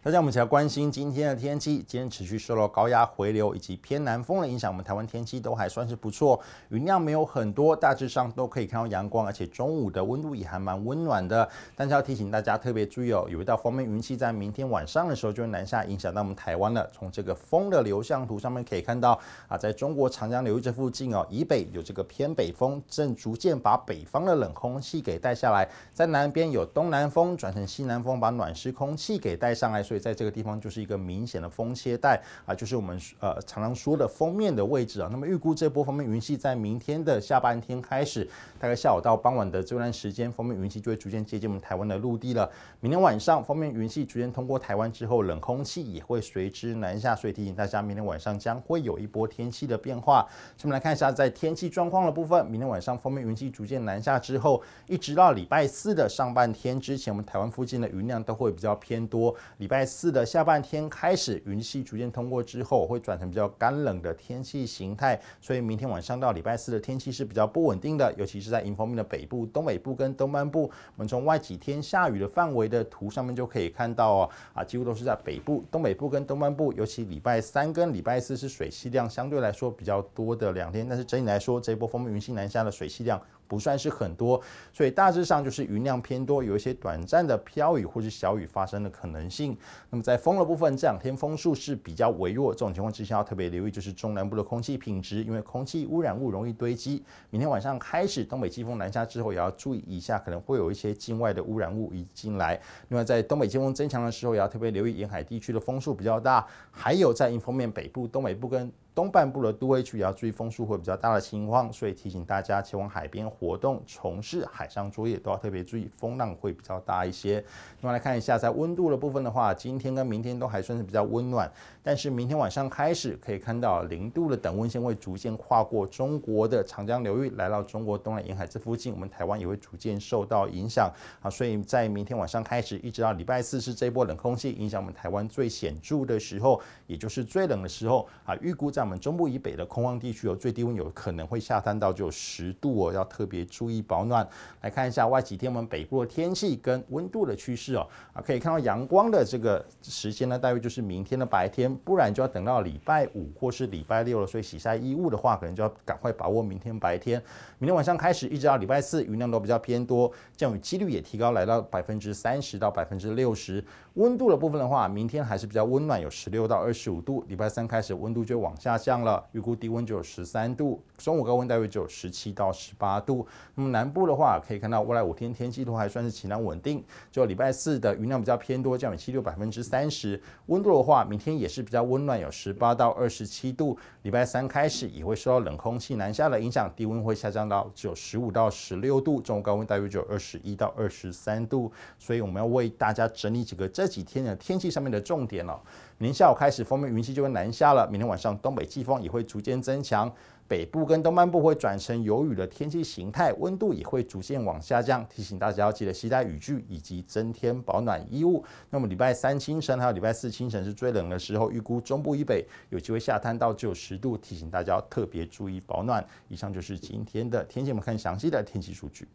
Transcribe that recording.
大家我们一起来关心今天的天气。今天持续受到高压回流以及偏南风的影响，我们台湾天气都还算是不错，云量没有很多，大致上都可以看到阳光，而且中午的温度也还蛮温暖的。但是要提醒大家特别注意哦，有一道方面云系在明天晚上的时候就南下影响到我们台湾了。从这个风的流向图上面可以看到，啊，在中国长江流域这附近哦，以北有这个偏北风，正逐渐把北方的冷空气给带下来；在南边有东南风转成西南风，把暖湿空气给带。上来，所以在这个地方就是一个明显的风切带啊，就是我们呃常常说的封面的位置啊。那么预估这波方面云系在明天的下半天开始，大概下午到傍晚的这段时间，封面云系就会逐渐接近我们台湾的陆地了。明天晚上封面云系逐渐通过台湾之后，冷空气也会随之南下，所以提醒大家，明天晚上将会有一波天气的变化。下面来看一下在天气状况的部分，明天晚上封面云系逐渐南下之后，一直到礼拜四的上半天之前，我们台湾附近的云量都会比较偏多。礼拜四的下半天开始，云系逐渐通过之后，会转成比较干冷的天气形态。所以明天晚上到礼拜四的天气是比较不稳定的，尤其是在迎风面的北部、东北部跟东半部。我们从外几天下雨的范围的图上面就可以看到哦，啊，几乎都是在北部、东北部跟东半部。尤其礼拜三跟礼拜四是水系量相对来说比较多的两天，但是整体来说，这一波风云系南下的水系量。不算是很多，所以大致上就是云量偏多，有一些短暂的飘雨或是小雨发生的可能性。那么在风的部分，这两天风速是比较微弱。这种情况之下，要特别留意就是中南部的空气品质，因为空气污染物容易堆积。明天晚上开始，东北季风南下之后，也要注意一下，可能会有一些境外的污染物移进来。另外，在东北季风增强的时候，也要特别留意沿海地区的风速比较大，还有在迎风面北部、东北部跟东半部的都会区也要注意风速会比较大的情况。所以提醒大家前往海边。活动从事海上作业都要特别注意，风浪会比较大一些。那么来看一下，在温度的部分的话，今天跟明天都还算是比较温暖，但是明天晚上开始可以看到零度的等温线会逐渐跨过中国的长江流域，来到中国东南沿海这附近，我们台湾也会逐渐受到影响啊。所以在明天晚上开始，一直到礼拜四，是这波冷空气影响我们台湾最显著的时候，也就是最冷的时候啊。预估在我们中部以北的空旷地区有最低温有可能会下探到只有十度哦，要特。别注意保暖。来看一下外几天文北部的天气跟温度的趋势哦。啊，可以看到阳光的这个时间呢，大约就是明天的白天，不然就要等到礼拜五或是礼拜六了。所以洗晒衣物的话，可能就要赶快把握明天白天。明天晚上开始一直到礼拜四，云量都比较偏多，降雨几率也提高来到百分之三十到百分之六十。温度的部分的话，明天还是比较温暖，有十六到二十五度。礼拜三开始温度就往下降了，预估低温就有十三度，中午高温大约就有十七到十八度。那么南部的话，可以看到未来五天天气都还算是晴朗稳定。就礼拜四的云量比较偏多，降雨几率百分之三十。温度的话，明天也是比较温暖，有十八到二十七度。礼拜三开始也会受到冷空气南下的影响，低温会下降到只有十五到十六度，中午高温大约只有二十一到二十三度。所以我们要为大家整理几个这几天的天气上面的重点了。明天下午开始，风面云系就会南下了。明天晚上，东北季风也会逐渐增强。北部跟东半部会转成有雨的天气形态，温度也会逐渐往下降。提醒大家要记得携带雨具以及增添保暖衣物。那么礼拜三清晨还有礼拜四清晨是最冷的时候，预估中部以北有机会下探到九十度，提醒大家特别注意保暖。以上就是今天的天气，我们看详细的天气数据。